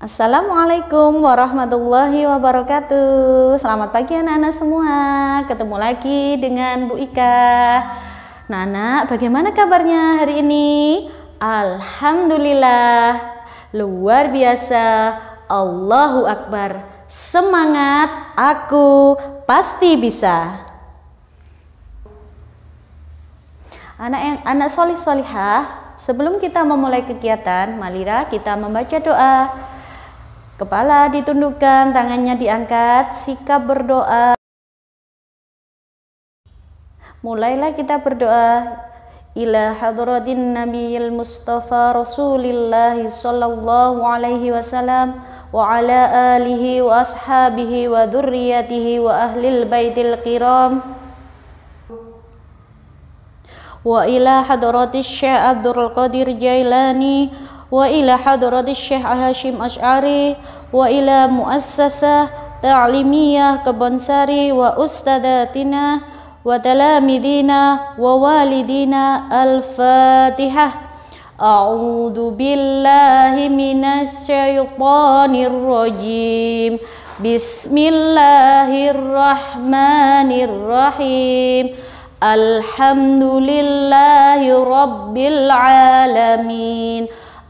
Assalamualaikum warahmatullahi wabarakatuh. Selamat pagi anak-anak semua. Ketemu lagi dengan Bu Ika. Nana, bagaimana kabarnya hari ini? Alhamdulillah. Luar biasa. Allahu akbar. Semangat, aku pasti bisa. Anak yang anak solih solihah, sebelum kita memulai kegiatan Malira, kita membaca doa. Kepala ditundukkan, tangannya diangkat, sikap berdoa. Mulailah kita berdoa ila hadratin nabiyil mustafa rasulillahi sallallahu alaihi wasallam wa ala alihi wa ashabihi wa dhurriyatihi wa ahlil baitil kiram wa ila hadratis syekh abdul qadir jailani وإلى حضرة الشيخ هاشم أشعري وإلى مؤسسة تعليمية كبنساري وأستاذاتنا وتلامذينا ووالدينا الفاتحة أعوذ بالله من الشيطان الرجيم بسم الله الرحمن الرحيم الحمد لله رب العالمين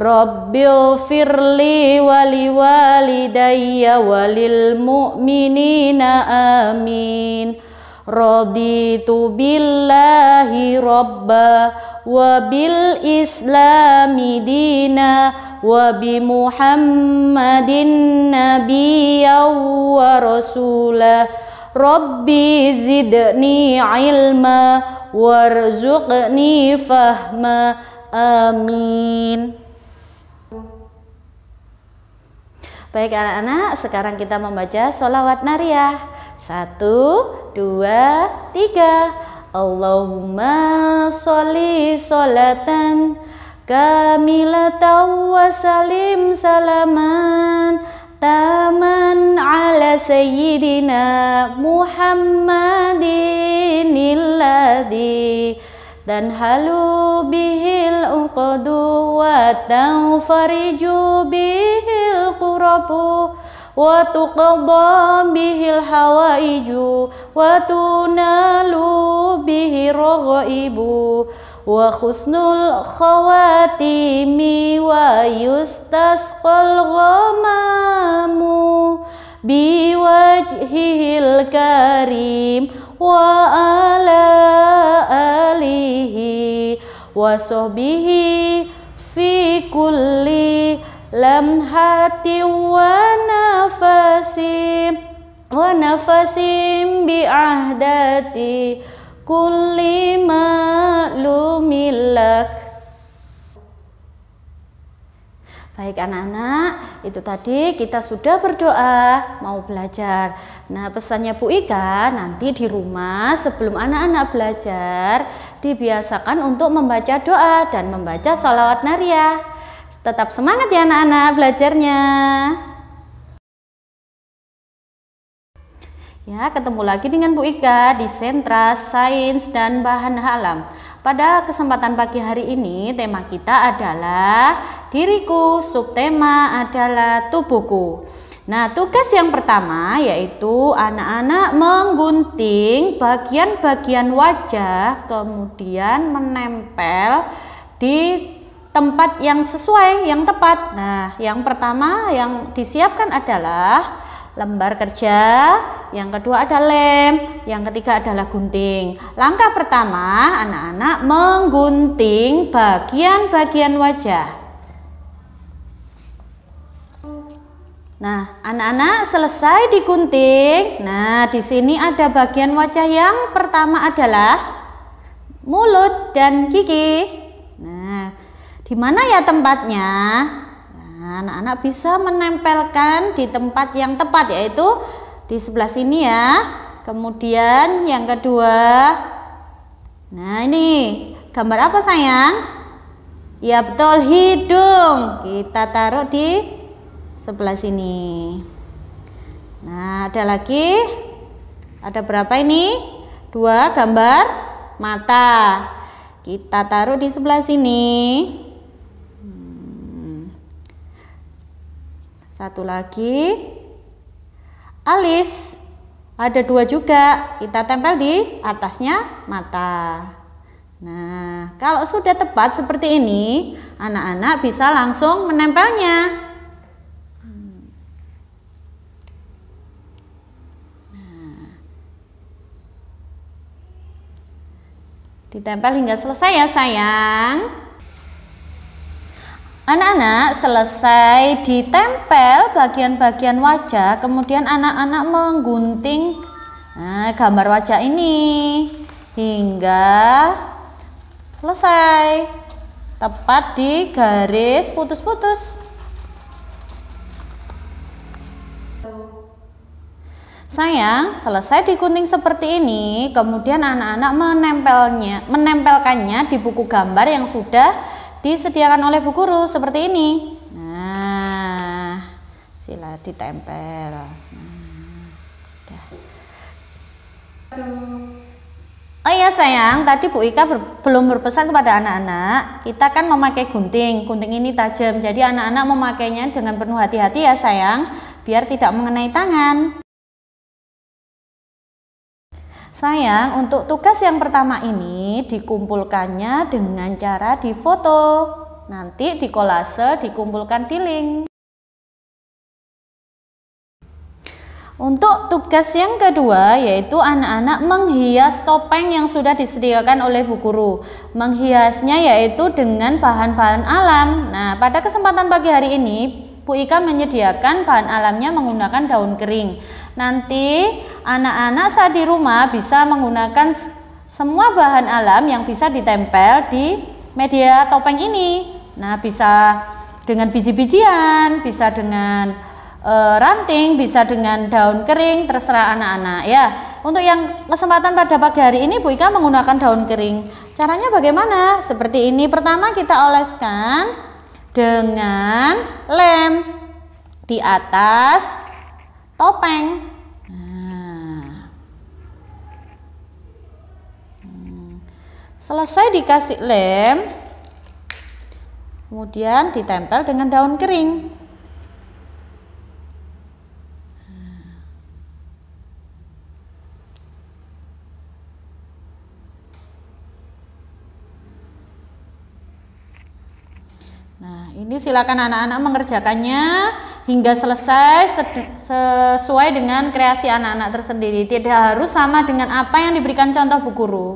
Rabbil firli wali walidayya walil mu'minina amin Raditu billahi rabba wa bil islami dina wa bi muhammadin nabiyya wa Rasula. Rabbi zidni ilma warzuqni fahma amin Baik anak-anak, sekarang kita membaca sholawat nariyah. Satu, dua, tiga. Allahumma sholli sholatan kamilatan wa salim salaman taman ala sayyidina Muhammadin illadhi dan halu bihil uqdu wa tanfariju bihil qurabu wa tuqadha bihil hawaiju wa tunalu bihi raghaibu wa khusnul khawatimi wa yustasqal ghamamu biwajhihil karim wa ala alihi wa sahbihi fi kulli lamhati wa nafasim wa nafasim bi ahdati kulli ma'lumillah Baik anak-anak, itu tadi kita sudah berdoa mau belajar. Nah pesannya Bu Ika nanti di rumah sebelum anak-anak belajar dibiasakan untuk membaca doa dan membaca sholawat nariah Tetap semangat ya anak-anak belajarnya. Ya, ketemu lagi dengan Bu Ika di Sentra Sains dan Bahan Alam. Pada kesempatan pagi hari ini tema kita adalah diriku, subtema adalah tubuhku. Nah, tugas yang pertama yaitu anak-anak menggunting bagian-bagian wajah kemudian menempel di tempat yang sesuai, yang tepat. Nah, yang pertama yang disiapkan adalah lembar kerja, yang kedua ada lem, yang ketiga adalah gunting. Langkah pertama, anak-anak menggunting bagian-bagian wajah. Nah, anak-anak selesai digunting. Nah, di sini ada bagian wajah yang pertama adalah mulut dan gigi. Nah, di mana ya tempatnya? Nah, anak-anak bisa menempelkan di tempat yang tepat yaitu di sebelah sini ya. Kemudian yang kedua. Nah, ini gambar apa sayang? Ya betul hidung. Kita taruh di sebelah sini. Nah, ada lagi. Ada berapa ini? Dua gambar mata. Kita taruh di sebelah sini. Satu lagi. Alis. Ada dua juga. Kita tempel di atasnya mata. Nah, kalau sudah tepat seperti ini, anak-anak bisa langsung menempelnya. Nah. Ditempel hingga selesai ya sayang. Anak-anak selesai ditempel bagian-bagian wajah, kemudian anak-anak menggunting nah, gambar wajah ini hingga selesai tepat di garis putus-putus. Sayang, selesai digunting seperti ini, kemudian anak-anak menempelnya, menempelkannya di buku gambar yang sudah disediakan oleh bu guru seperti ini nah sila ditempel nah, oh ya sayang tadi bu Ika ber, belum berpesan kepada anak-anak kita kan memakai gunting gunting ini tajam jadi anak-anak memakainya dengan penuh hati-hati ya sayang biar tidak mengenai tangan Sayang, untuk tugas yang pertama ini dikumpulkannya dengan cara difoto. Nanti di kolase dikumpulkan di link. Untuk tugas yang kedua yaitu anak-anak menghias topeng yang sudah disediakan oleh bu guru. Menghiasnya yaitu dengan bahan-bahan alam. Nah, pada kesempatan pagi hari ini Bu Ika menyediakan bahan alamnya menggunakan daun kering. Nanti anak-anak saat di rumah bisa menggunakan semua bahan alam yang bisa ditempel di media topeng ini. Nah, bisa dengan biji-bijian, bisa dengan e, ranting, bisa dengan daun kering, terserah anak-anak ya. Untuk yang kesempatan pada pagi hari ini Bu Ika menggunakan daun kering. Caranya bagaimana? Seperti ini. Pertama kita oleskan dengan lem di atas topeng. Selesai dikasih lem, kemudian ditempel dengan daun kering. Nah, ini silakan anak-anak mengerjakannya hingga selesai sesuai dengan kreasi anak-anak tersendiri. Tidak harus sama dengan apa yang diberikan contoh bu guru.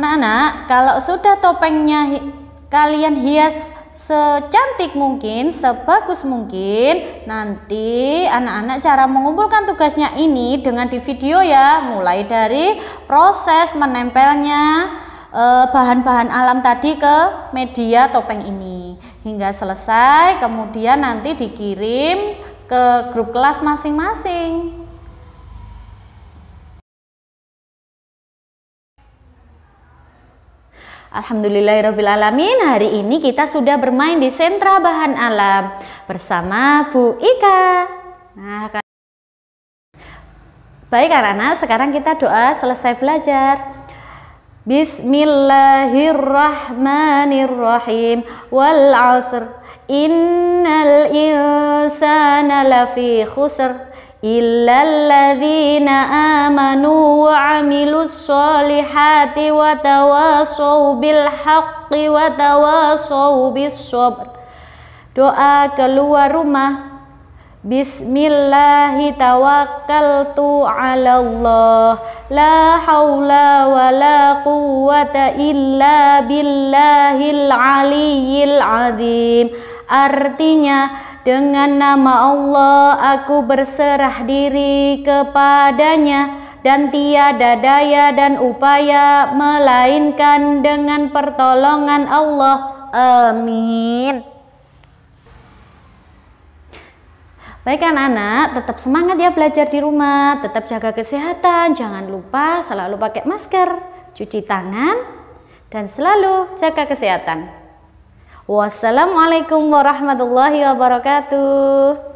Anak-anak, kalau sudah topengnya hi kalian hias secantik mungkin, sebagus mungkin, nanti anak-anak cara mengumpulkan tugasnya ini dengan di video ya, mulai dari proses menempelnya eh, bahan-bahan e, alam tadi ke media topeng ini hingga selesai kemudian nanti dikirim ke grup kelas masing-masing. Alhamdulillahirrahmanirrahim Hari ini kita sudah bermain di sentra bahan alam Bersama Bu Ika nah, kan... Baik anak sekarang kita doa selesai belajar Bismillahirrahmanirrahim Wal asr Innal insana lafi khusr Illa amanu wa amilus sholihati wa tawasaw bil haqqi wa tawasaw bis sabr doa keluar rumah Bismillahi tawakkaltu ala Allah La hawla wa la quwata illa billahil aliyyil azim Artinya dengan nama Allah aku berserah diri kepadanya dan tiada daya dan upaya melainkan dengan pertolongan Allah. Amin. Baik anak-anak, tetap semangat ya belajar di rumah, tetap jaga kesehatan, jangan lupa selalu pakai masker, cuci tangan, dan selalu jaga kesehatan. Wassalamualaikum warahmatullahi wabarakatuh.